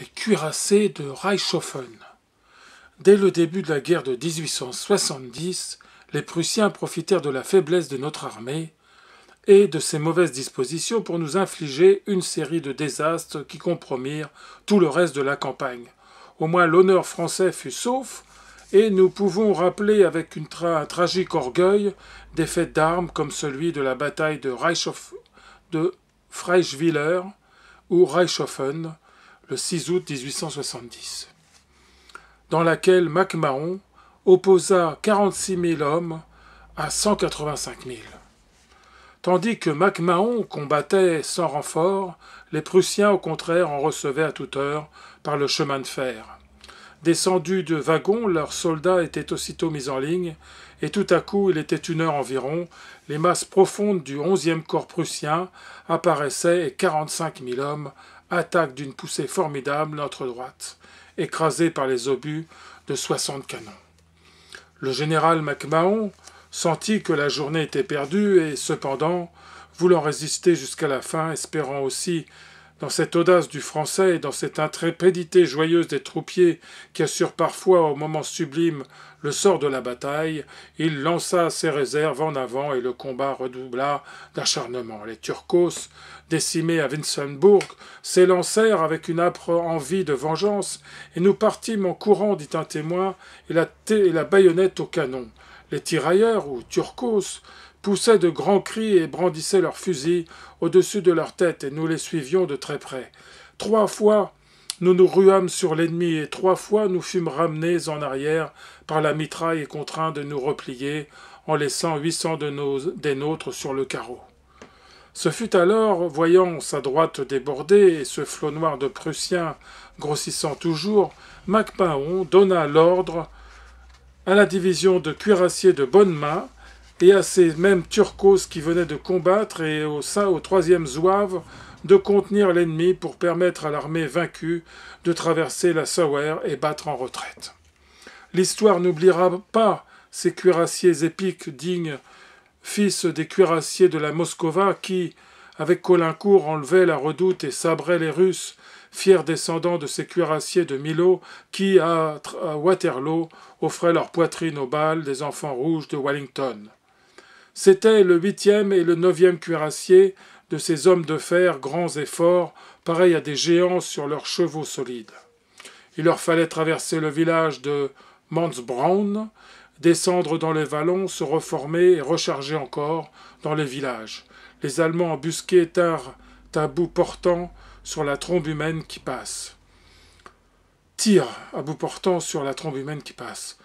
les cuirassés de Reichshofen. Dès le début de la guerre de 1870, les Prussiens profitèrent de la faiblesse de notre armée et de ses mauvaises dispositions pour nous infliger une série de désastres qui compromirent tout le reste de la campagne. Au moins l'honneur français fut sauf, et nous pouvons rappeler avec un tragique orgueil des faits d'armes comme celui de la bataille de, de Freischwiller ou Reichshofen, le 6 août 1870, dans laquelle MacMahon opposa 46 000 hommes à 185 000. Tandis que MacMahon combattait sans renfort, les Prussiens au contraire en recevaient à toute heure par le chemin de fer. Descendus de wagons, leurs soldats étaient aussitôt mis en ligne, et tout à coup, il était une heure environ, les masses profondes du 11e corps prussien apparaissaient et quarante-cinq mille hommes attaque d'une poussée formidable notre droite, écrasée par les obus de 60 canons. Le général MacMahon sentit que la journée était perdue et, cependant, voulant résister jusqu'à la fin, espérant aussi dans cette audace du français et dans cette intrépidité joyeuse des troupiers qui assurent parfois au moment sublime le sort de la bataille, il lança ses réserves en avant et le combat redoubla d'acharnement. Les Turcos, décimés à Winsenburg, s'élancèrent avec une âpre envie de vengeance et nous partîmes en courant, dit un témoin, et la, et la baïonnette au canon. Les tirailleurs, ou turcos, poussaient de grands cris et brandissaient leurs fusils au-dessus de leurs têtes, et nous les suivions de très près. Trois fois nous nous ruâmes sur l'ennemi, et trois fois nous fûmes ramenés en arrière par la mitraille et contraints de nous replier, en laissant huit cents des nôtres sur le carreau. Ce fut alors, voyant sa droite débordée et ce flot noir de Prussiens grossissant toujours, MacMahon donna l'ordre à la division de cuirassiers de bonne main et à ces mêmes Turcos qui venaient de combattre et au, au troisième zouave de contenir l'ennemi pour permettre à l'armée vaincue de traverser la Sauer et battre en retraite. L'histoire n'oubliera pas ces cuirassiers épiques dignes, fils des cuirassiers de la Moscova qui, avec Colincourt, enlevaient la redoute et sabraient les Russes fiers descendants de ces cuirassiers de Milo qui, à, Waterloo, offraient leur poitrine aux balles des enfants rouges de Wellington. C'était le huitième et le neuvième cuirassier de ces hommes de fer grands et forts, pareils à des géants sur leurs chevaux solides. Il leur fallait traverser le village de Mansbrown, descendre dans les vallons, se reformer et recharger encore dans les villages. Les Allemands embusqués tinrent à portant sur la trombe humaine qui passe. Tire à bout portant sur la trombe humaine qui passe.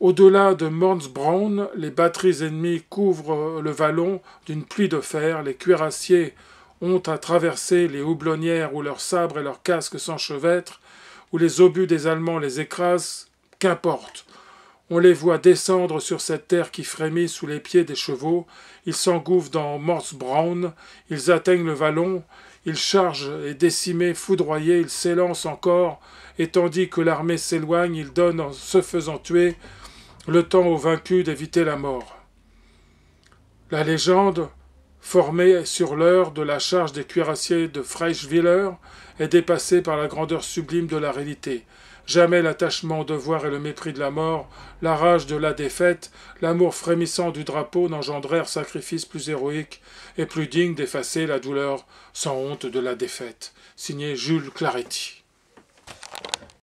Au-delà de Morsbraun, les batteries ennemies couvrent le vallon d'une pluie de fer, les cuirassiers ont à traverser les houblonnières où leurs sabres et leurs casques s'enchevêtrent, où les obus des Allemands les écrasent, qu'importe. On les voit descendre sur cette terre qui frémit sous les pieds des chevaux, ils s'engouffrent dans Morsbraun. ils atteignent le vallon, il charge et décimé, foudroyé, il s'élance encore, et tandis que l'armée s'éloigne, il donne, en se faisant tuer, le temps aux vaincus d'éviter la mort. La légende, formée sur l'heure de la charge des cuirassiers de Freischwiller, est dépassée par la grandeur sublime de la réalité. Jamais l'attachement au devoir et le mépris de la mort, la rage de la défaite, l'amour frémissant du drapeau n'engendrèrent sacrifice plus héroïque et plus digne d'effacer la douleur sans honte de la défaite. Signé Jules Claretti.